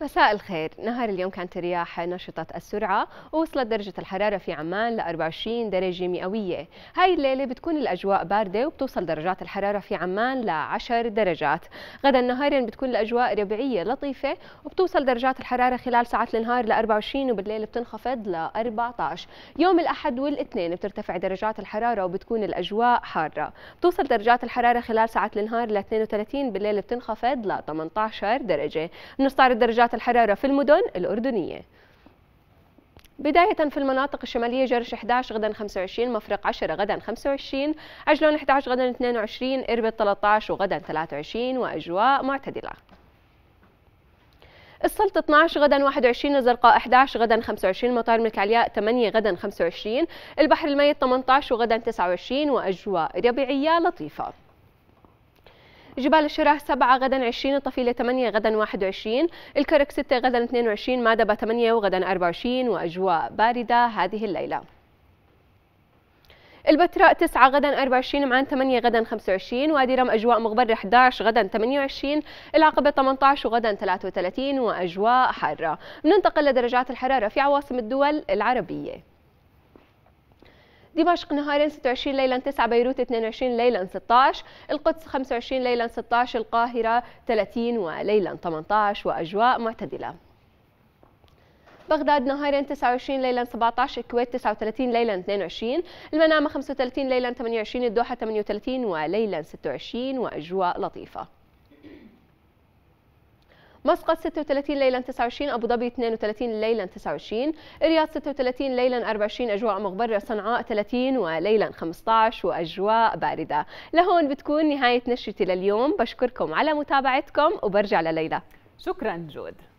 مساء الخير نهار اليوم كانت الرياح نشطة السرعة ووصلت درجة الحرارة في عمان ل 24 درجة مئوية هاي الليلة بتكون الأجواء باردة وبتوصل درجات الحرارة في عمان ل 10 درجات غدا نهارا بتكون الأجواء ربيعية لطيفة وبتوصل درجات الحرارة خلال ساعات النهار ل 24 وبالليل بتنخفض ل 14 يوم الأحد والاثنين بترتفع درجات الحرارة وبتكون الأجواء حارة بتوصل درجات الحرارة خلال ساعات النهار ل 32 بالليل بتنخفض ل 18 درجة بنستعرض درجات درجات الحرارة في المدن الأردنية بداية في المناطق الشمالية جرش 11 غدا 25 مفرق 10 غدا 25 عجلون 11 غدا 22 إربد 13 وغدا 23 وأجواء معتدلة السلط 12 غدا 21 الزرقاء 11 غدا 25 مطار ملك علياء 8 غدا 25 البحر الميت 18 وغدا 29 وأجواء ربيعية لطيفة جبال الشراح 7 غدا 20 طفيلة 8 غدا 21 الكرك 6 غدا 22 مادبة 8 وغدا 24 وأجواء باردة هذه الليلة البتراء 9 غدا 24 معان 8 غدا 25 وادي رم اجواء مغبر 11 غدا 28 العقبه 18 وغدا 33 واجواء حاره ننتقل لدرجات الحراره في عواصم الدول العربيه دمشق نهارين 26 ليلا 9 بيروت 22 ليلا 16 القدس 25 ليلا 16 القاهرة 30 وليلا 18 وأجواء معتدلة بغداد نهارين 29 ليلا 17 الكويت 39 ليلا 22 المنامة 35 ليلا 28 الدوحة 38 وليلا 26 وأجواء لطيفة مسقط 36 ليلا 29 ابو ظبي 32 ليلا 29 الرياض 36 ليلا 24 اجواء مغبره صنعاء 30 وليلا 15 واجواء بارده لهون بتكون نهايه نشرتي لليوم بشكركم على متابعتكم وبرجع لليلى شكرا جود